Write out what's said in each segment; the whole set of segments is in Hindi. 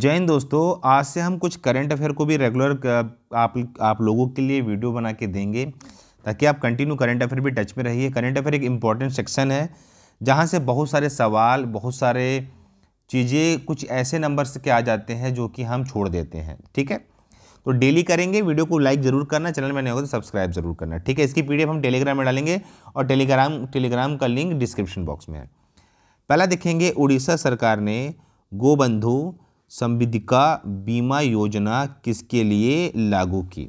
जय हिंद दोस्तों आज से हम कुछ करंट अफेयर को भी रेगुलर आप आप लोगों के लिए वीडियो बना के देंगे ताकि आप कंटिन्यू करंट अफेयर भी टच में रहिए करंट अफेयर एक इम्पॉर्टेंट सेक्शन है जहाँ से बहुत सारे सवाल बहुत सारे चीज़ें कुछ ऐसे नंबर्स के आ जाते हैं जो कि हम छोड़ देते हैं ठीक है तो डेली करेंगे वीडियो को लाइक ज़रूर करना चैनल में नहीं होगा तो सब्सक्राइब ज़रूर करना ठीक है इसकी पी हम टेलीग्राम में डालेंगे और टेलीग्राम टेलीग्राम का लिंक डिस्क्रिप्शन बॉक्स में है पहला देखेंगे उड़ीसा सरकार ने गोबंधु संविदिका बीमा योजना किसके लिए लागू की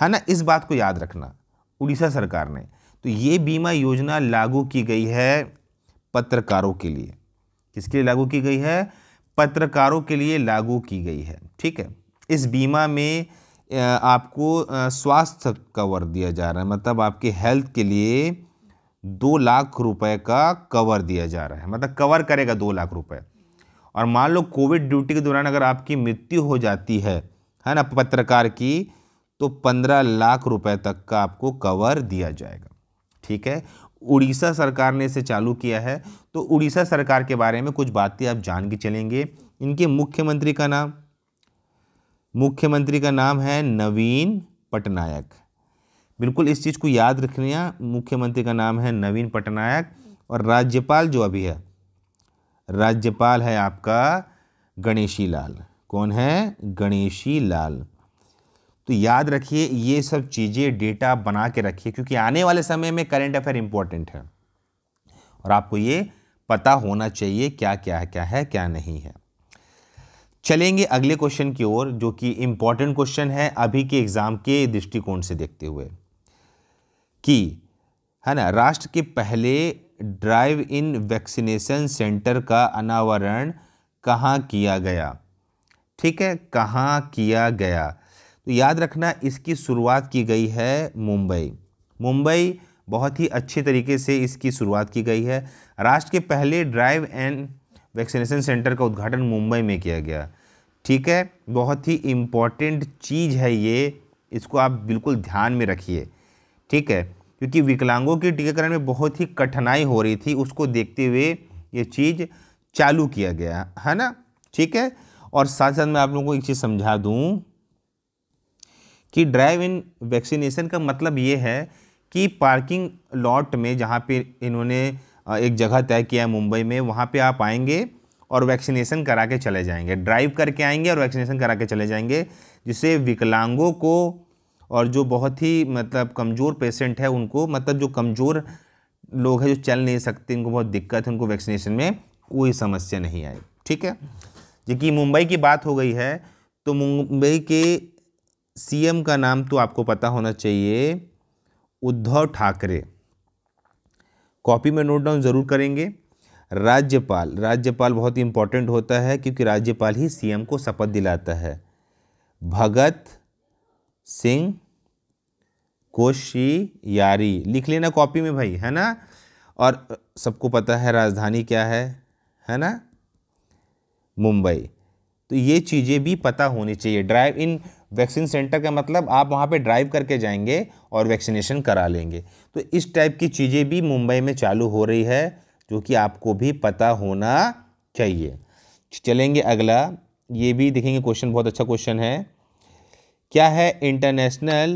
है ना इस बात को याद रखना उड़ीसा सरकार ने तो ये बीमा योजना लागू की गई है पत्रकारों के लिए किसके लिए लागू की गई है पत्रकारों के लिए लागू की गई है ठीक है इस बीमा में आपको स्वास्थ्य कवर दिया जा रहा है मतलब आपके हेल्थ के लिए दो लाख रुपए का कवर दिया जा रहा है मतलब कवर करेगा दो लाख रुपए और मान लो कोविड ड्यूटी के दौरान अगर आपकी मृत्यु हो जाती है है ना पत्रकार की तो पंद्रह लाख रुपए तक का आपको कवर दिया जाएगा ठीक है उड़ीसा सरकार ने इसे चालू किया है तो उड़ीसा सरकार के बारे में कुछ बातें आप जान के चलेंगे इनके मुख्यमंत्री का नाम मुख्यमंत्री का नाम है नवीन पटनायक बिल्कुल इस चीज़ को याद रखना मुख्यमंत्री का नाम है नवीन पटनायक और राज्यपाल जो अभी है राज्यपाल है आपका गणेशी लाल कौन है गणेशी लाल तो याद रखिए ये सब चीज़ें डेटा बना के रखिए क्योंकि आने वाले समय में करंट अफेयर इम्पोर्टेंट है और आपको ये पता होना चाहिए क्या क्या क्या है क्या नहीं है चलेंगे अगले क्वेश्चन की ओर जो कि इम्पॉर्टेंट क्वेश्चन है अभी के एग्ज़ाम के दृष्टिकोण से देखते हुए कि है ना राष्ट्र के पहले ड्राइव इन वैक्सीनेशन सेंटर का अनावरण कहाँ किया गया ठीक है कहाँ किया गया तो याद रखना इसकी शुरुआत की गई है मुंबई मुंबई बहुत ही अच्छे तरीके से इसकी शुरुआत की गई है राष्ट्र के पहले ड्राइव एंड वैक्सीनेशन सेंटर का उद्घाटन मुंबई में किया गया ठीक है बहुत ही इम्पॉर्टेंट चीज़ है ये इसको आप बिल्कुल ध्यान में रखिए ठीक है क्योंकि विकलांगों के टीकाकरण में बहुत ही कठिनाई हो रही थी उसको देखते हुए ये चीज़ चालू किया गया है ना ठीक है और साथ साथ मैं आप लोगों को एक चीज़ समझा दूँ कि ड्राइव इन वैक्सीनेशन का मतलब ये है कि पार्किंग लॉट में जहाँ पे इन्होंने एक जगह तय किया है मुंबई में वहाँ पे आप आएंगे और वैक्सीनेशन करा के चले जाएंगे ड्राइव करके आएंगे और वैक्सीनेशन करा के चले जाएंगे जिससे विकलांगों को और जो बहुत ही मतलब कमज़ोर पेशेंट है उनको मतलब जो कमज़ोर लोग हैं जो चल नहीं सकते इनको बहुत दिक्कत है उनको वैक्सीनेशन में कोई समस्या नहीं आई ठीक है जबकि मुंबई की बात हो गई है तो मुंबई के सीएम का नाम तो आपको पता होना चाहिए उद्धव ठाकरे कॉपी में नोट डाउन ज़रूर करेंगे राज्यपाल राज्यपाल बहुत ही इम्पॉर्टेंट होता है क्योंकि राज्यपाल ही सीएम को शपथ दिलाता है भगत सिंह कोशियारी लिख लेना कॉपी में भाई है ना और सबको पता है राजधानी क्या है है ना मुंबई तो ये चीज़ें भी पता होनी चाहिए ड्राइव इन वैक्सीन सेंटर का मतलब आप वहाँ पे ड्राइव करके जाएंगे और वैक्सीनेशन करा लेंगे तो इस टाइप की चीज़ें भी मुंबई में चालू हो रही है जो कि आपको भी पता होना चाहिए चलेंगे अगला ये भी देखेंगे क्वेश्चन बहुत अच्छा क्वेश्चन है क्या है इंटरनेशनल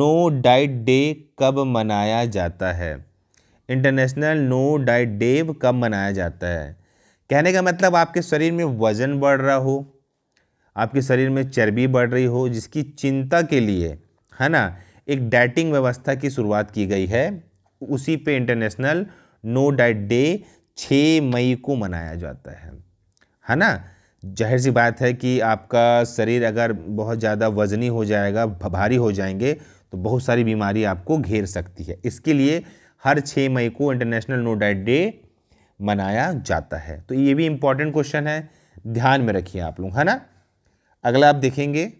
नो डाइट डे कब मनाया जाता है इंटरनेशनल नो डाइट डे कब मनाया जाता है कहने का मतलब आपके शरीर में वज़न बढ़ रहा हो आपके शरीर में चर्बी बढ़ रही हो जिसकी चिंता के लिए है ना एक डाइटिंग व्यवस्था की शुरुआत की गई है उसी पे इंटरनेशनल नो डाइट डे 6 मई को मनाया जाता है है ना जाहिर सी बात है कि आपका शरीर अगर बहुत ज़्यादा वजनी हो जाएगा भारी हो जाएंगे तो बहुत सारी बीमारी आपको घेर सकती है इसके लिए हर छः मई को इंटरनेशनल नो डाइट डे मनाया जाता है तो ये भी इम्पॉर्टेंट क्वेश्चन है ध्यान में रखिए आप लोग है ना अगला आप देखेंगे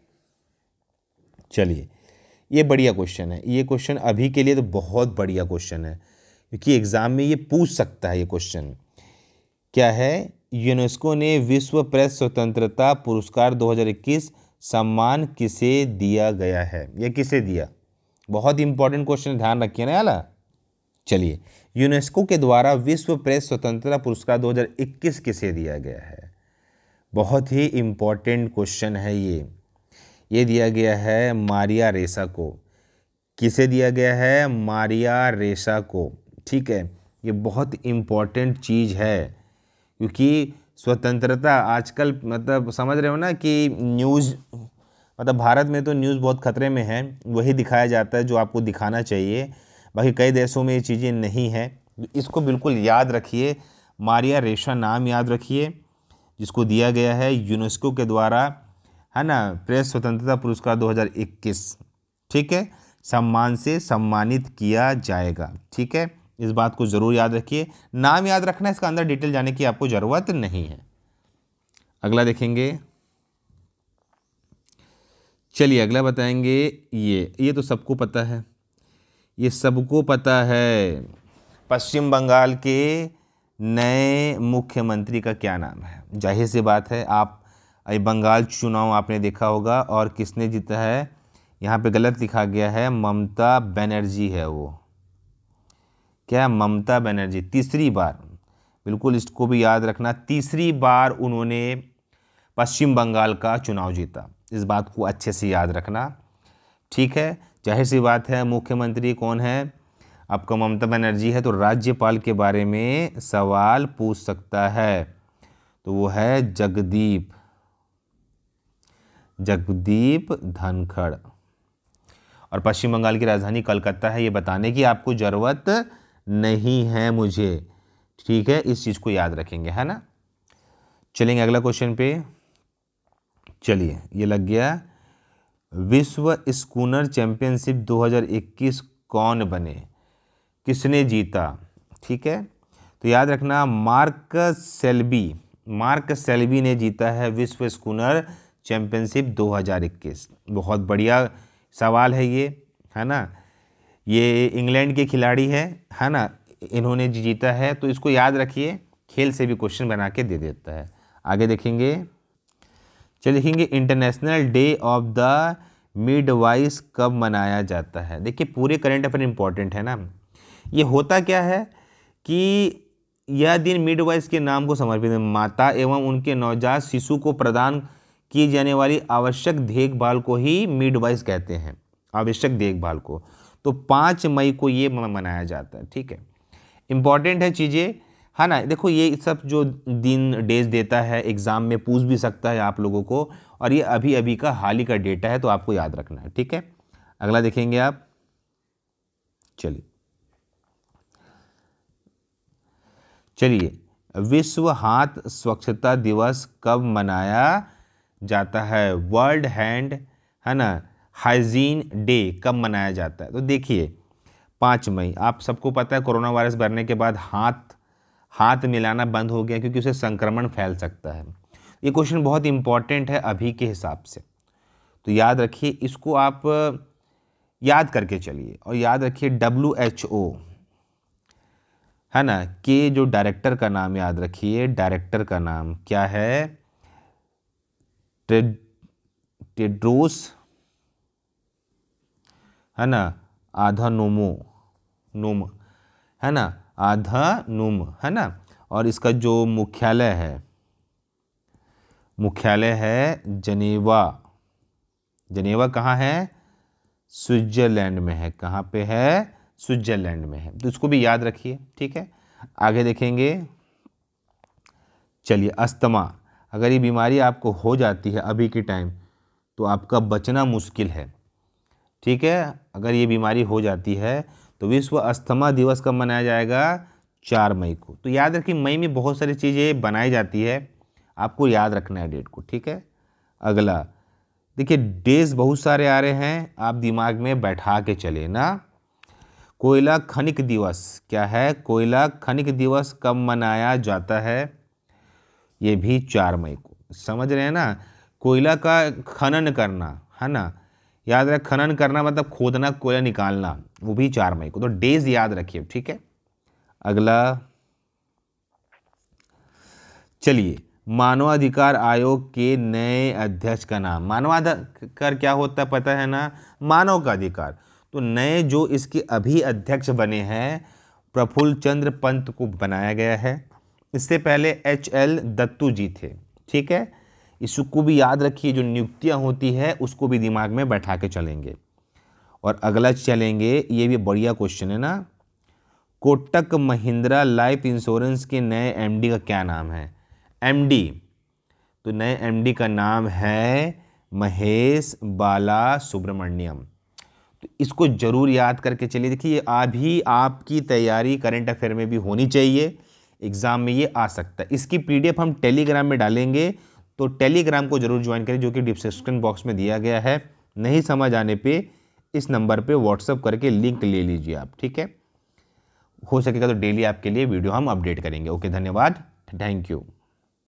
चलिए ये बढ़िया क्वेश्चन है ये क्वेश्चन अभी के लिए तो बहुत बढ़िया क्वेश्चन है क्योंकि एग्ज़ाम में ये पूछ सकता है ये क्वेश्चन क्या है यूनेस्को ने विश्व प्रेस स्वतंत्रता पुरस्कार 2021 सम्मान किसे दिया गया है या किसे दिया बहुत इंपॉर्टेंट क्वेश्चन ध्यान रखिए ना अला चलिए यूनेस्को के द्वारा विश्व प्रेस स्वतंत्रता पुरस्कार 2021 किसे दिया गया है बहुत ही इंपॉर्टेंट क्वेश्चन है ये ये दिया गया है मारिया रेसा को किसे दिया गया है मारिया रेसा को ठीक है ये बहुत इंपॉर्टेंट चीज़ है क्योंकि स्वतंत्रता आजकल मतलब समझ रहे हो ना कि न्यूज़ मतलब भारत में तो न्यूज़ बहुत खतरे में है वही दिखाया जाता है जो आपको दिखाना चाहिए बाकी कई देशों में ये चीज़ें नहीं हैं इसको बिल्कुल याद रखिए मारिया रेशा नाम याद रखिए जिसको दिया गया है यूनेस्को के द्वारा है ना प्रेस स्वतंत्रता पुरस्कार 2021 ठीक है सम्मान से सम्मानित किया जाएगा ठीक है इस बात को ज़रूर याद रखिए नाम याद रखना इसका अंदर डिटेल जाने की आपको ज़रूरत नहीं है अगला देखेंगे चलिए अगला बताएंगे ये ये तो सबको पता है ये सबको पता है पश्चिम बंगाल के नए मुख्यमंत्री का क्या नाम है जाहिर सी बात है आप बंगाल चुनाव आपने देखा होगा और किसने जीता है यहाँ पे गलत लिखा गया है ममता बनर्जी है वो क्या ममता बनर्जी तीसरी बार बिल्कुल इसको भी याद रखना तीसरी बार उन्होंने पश्चिम बंगाल का चुनाव जीता इस बात को अच्छे से याद रखना ठीक है जाहिर सी बात है मुख्यमंत्री कौन है आपका ममता बनर्जी है तो राज्यपाल के बारे में सवाल पूछ सकता है तो वो है जगदीप जगदीप धनखड़ और पश्चिम बंगाल की राजधानी कलकत्ता है ये बताने की आपको ज़रूरत नहीं है मुझे ठीक है इस चीज़ को याद रखेंगे है ना चलेंगे अगला क्वेश्चन पे चलिए ये लग गया विश्व स्कूनर चैंपियनशिप 2021 कौन बने किसने जीता ठीक है तो याद रखना मार्क सेल्बी मार्क सेल्बी ने जीता है विश्व स्कूनर चैंपियनशिप 2021 बहुत बढ़िया सवाल है ये है ना ये इंग्लैंड के खिलाड़ी है है ना इन्होंने जीता है तो इसको याद रखिए खेल से भी क्वेश्चन बना के दे देता है आगे देखेंगे चलिए देखेंगे international day of the midwives कब मनाया जाता है देखिए पूरे करंट अफेयर इम्पॉर्टेंट है ना ये होता क्या है कि यह दिन मिड वाइस के नाम को समर्पित माता एवं उनके नवजात शिशु को प्रदान की जाने वाली आवश्यक देखभाल को ही मिड वाइस कहते हैं आवश्यक देखभाल को तो पाँच मई को ये मनाया जाता है ठीक है इम्पॉर्टेंट है चीज़ें है ना देखो ये सब जो दिन डेज देता है एग्ज़ाम में पूछ भी सकता है आप लोगों को और ये अभी अभी का हाल ही का डेटा है तो आपको याद रखना है ठीक है अगला देखेंगे आप चलिए चलिए विश्व हाथ स्वच्छता दिवस कब मनाया जाता है वर्ल्ड हैंड है ना हाइजीन डे कब मनाया जाता है तो देखिए पाँच मई आप सबको पता है कोरोना वायरस बढ़ने के बाद हाथ हाथ मिलाना बंद हो गया क्योंकि उसे संक्रमण फैल सकता है ये क्वेश्चन बहुत इंपॉर्टेंट है अभी के हिसाब से तो याद रखिए इसको आप याद करके चलिए और याद रखिए डब्ल्यू एच ओ है ना कि जो डायरेक्टर का नाम याद रखिए डायरेक्टर का नाम क्या है टेड्रोस है ना आधा नोमो नोम है ना आधा नोम है ना और इसका जो मुख्यालय है मुख्यालय है जनेवा जनेवा कहाँ है स्विट्जरलैंड में है कहाँ पे है स्विट्जरलैंड में है तो इसको भी याद रखिए ठीक है आगे देखेंगे चलिए अस्थमा अगर ये बीमारी आपको हो जाती है अभी के टाइम तो आपका बचना मुश्किल है ठीक है अगर ये बीमारी हो जाती है तो विश्व अस्थमा दिवस कब मनाया जाएगा चार मई को तो याद रखिए मई में बहुत सारी चीज़ें बनाई जाती है आपको याद रखना है डेट को ठीक है अगला देखिए डेज बहुत सारे आ रहे हैं आप दिमाग में बैठा के चले ना कोयला खनिक दिवस क्या है कोयला खनिक दिवस कब मनाया जाता है ये भी चार मई को समझ रहे हैं ना कोयला का खनन करना है ना याद रख खनन करना मतलब खोदना कोयला निकालना वो भी चार मई को तो डेज याद रखिए ठीक है अगला चलिए मानवाधिकार आयोग के नए अध्यक्ष का नाम मानवाधिकार क्या होता है पता है ना मानव का अधिकार तो नए जो इसके अभी अध्यक्ष बने हैं प्रफुल्ल चंद्र पंत को बनाया गया है इससे पहले एच एल दत्तू जी थे ठीक है इसको भी याद रखिए जो नियुक्तियाँ होती है उसको भी दिमाग में बैठा के चलेंगे और अगला चलेंगे ये भी बढ़िया क्वेश्चन है ना कोटक महिंद्रा लाइफ इंश्योरेंस के नए एमडी का क्या नाम है एमडी तो नए एमडी का नाम है महेश बाला सुब्रमण्यम तो इसको ज़रूर याद करके चलिए देखिए अभी आपकी तैयारी करंट अफेयर में भी होनी चाहिए एग्ज़ाम में ये आ सकता है इसकी पीडीएफ हम टेलीग्राम में डालेंगे तो टेलीग्राम को जरूर ज्वाइन करें जो कि डिस्क्रिप्शन बॉक्स में दिया गया है नहीं समझ आने पे इस नंबर पे व्हाट्सअप करके लिंक ले लीजिए आप ठीक है हो सकेगा तो डेली आपके लिए वीडियो हम अपडेट करेंगे ओके धन्यवाद थैंक यू